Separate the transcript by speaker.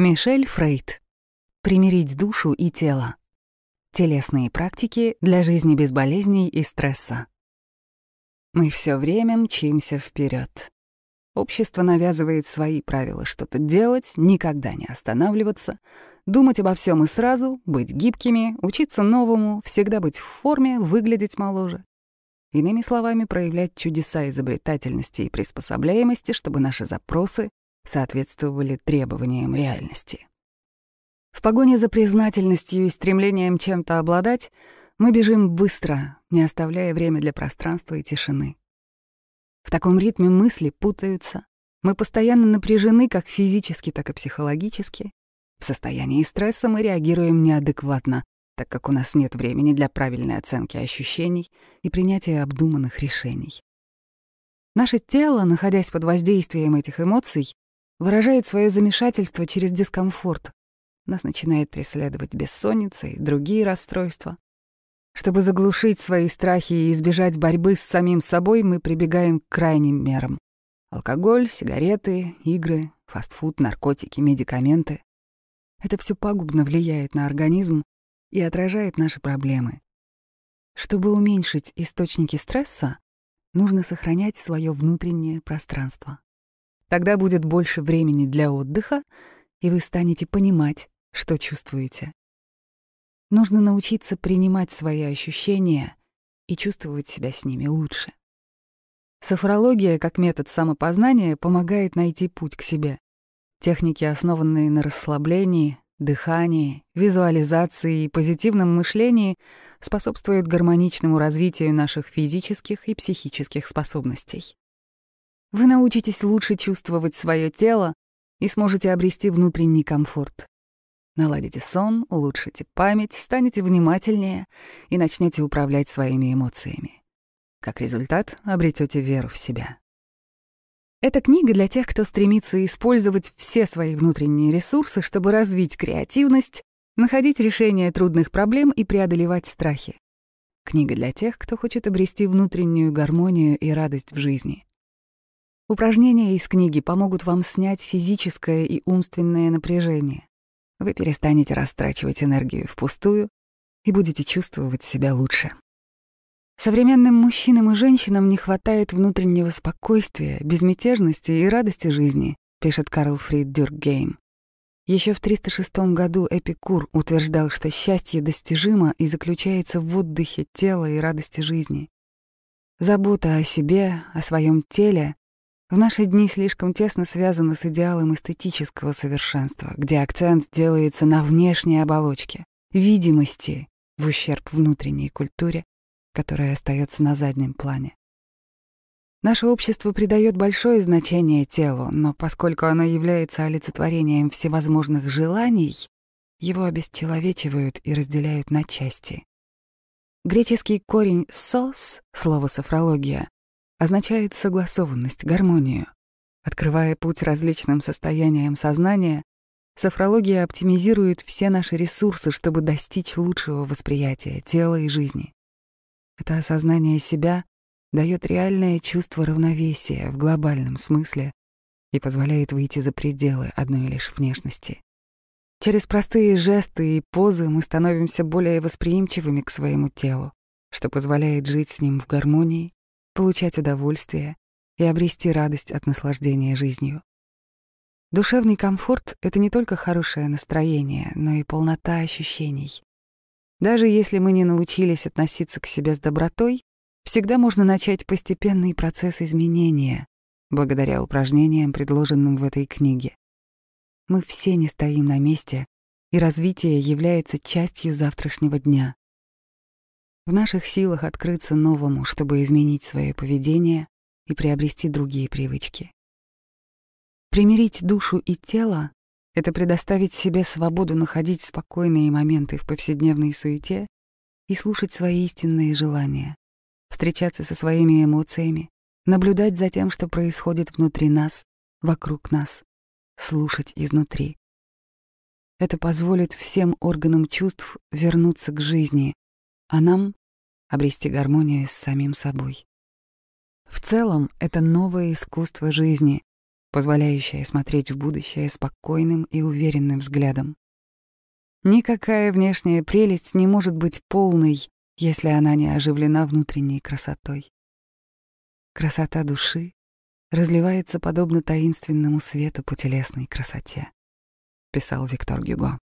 Speaker 1: Мишель Фрейд. Примирить душу и тело. Телесные практики для жизни без болезней и стресса. Мы все время мчимся вперед. Общество навязывает свои правила что-то делать, никогда не останавливаться, думать обо всем и сразу, быть гибкими, учиться новому, всегда быть в форме, выглядеть моложе. Иными словами, проявлять чудеса изобретательности и приспособляемости, чтобы наши запросы соответствовали требованиям реальности. В погоне за признательностью и стремлением чем-то обладать мы бежим быстро, не оставляя время для пространства и тишины. В таком ритме мысли путаются, мы постоянно напряжены как физически, так и психологически. В состоянии стресса мы реагируем неадекватно, так как у нас нет времени для правильной оценки ощущений и принятия обдуманных решений. Наше тело, находясь под воздействием этих эмоций, выражает свое замешательство через дискомфорт. Нас начинает преследовать бессонница и другие расстройства. Чтобы заглушить свои страхи и избежать борьбы с самим собой, мы прибегаем к крайним мерам. Алкоголь, сигареты, игры, фастфуд, наркотики, медикаменты. Это все пагубно влияет на организм и отражает наши проблемы. Чтобы уменьшить источники стресса, нужно сохранять свое внутреннее пространство. Тогда будет больше времени для отдыха, и вы станете понимать, что чувствуете. Нужно научиться принимать свои ощущения и чувствовать себя с ними лучше. Софрология как метод самопознания помогает найти путь к себе. Техники, основанные на расслаблении, дыхании, визуализации и позитивном мышлении, способствуют гармоничному развитию наших физических и психических способностей. Вы научитесь лучше чувствовать свое тело и сможете обрести внутренний комфорт. Наладите сон, улучшите память, станете внимательнее и начнете управлять своими эмоциями. Как результат, обретете веру в себя. Эта книга для тех, кто стремится использовать все свои внутренние ресурсы, чтобы развить креативность, находить решения трудных проблем и преодолевать страхи. Книга для тех, кто хочет обрести внутреннюю гармонию и радость в жизни. Упражнения из книги помогут вам снять физическое и умственное напряжение. Вы перестанете растрачивать энергию впустую и будете чувствовать себя лучше. Современным мужчинам и женщинам не хватает внутреннего спокойствия, безмятежности и радости жизни, пишет Карл Фрид Дюркгейм. Еще в 306 году Эпикур утверждал, что счастье достижимо и заключается в отдыхе тела и радости жизни. Забота о себе, о своем теле в наши дни слишком тесно связано с идеалом эстетического совершенства, где акцент делается на внешней оболочке, видимости, в ущерб внутренней культуре, которая остается на заднем плане. Наше общество придает большое значение телу, но поскольку оно является олицетворением всевозможных желаний, его обесчеловечивают и разделяют на части. Греческий корень «сос» — слово «софрология» означает согласованность, гармонию. Открывая путь различным состояниям сознания, Сафрология оптимизирует все наши ресурсы, чтобы достичь лучшего восприятия тела и жизни. Это осознание себя дает реальное чувство равновесия в глобальном смысле и позволяет выйти за пределы одной лишь внешности. Через простые жесты и позы мы становимся более восприимчивыми к своему телу, что позволяет жить с ним в гармонии получать удовольствие и обрести радость от наслаждения жизнью. Душевный комфорт — это не только хорошее настроение, но и полнота ощущений. Даже если мы не научились относиться к себе с добротой, всегда можно начать постепенный процесс изменения благодаря упражнениям, предложенным в этой книге. Мы все не стоим на месте, и развитие является частью завтрашнего дня. В наших силах открыться новому, чтобы изменить свое поведение и приобрести другие привычки. Примирить душу и тело — это предоставить себе свободу находить спокойные моменты в повседневной суете и слушать свои истинные желания, встречаться со своими эмоциями, наблюдать за тем, что происходит внутри нас, вокруг нас, слушать изнутри. Это позволит всем органам чувств вернуться к жизни, а нам обрести гармонию с самим собой. В целом, это новое искусство жизни, позволяющее смотреть в будущее спокойным и уверенным взглядом. Никакая внешняя прелесть не может быть полной, если она не оживлена внутренней красотой. Красота души разливается подобно таинственному свету по телесной красоте, писал Виктор Гюго.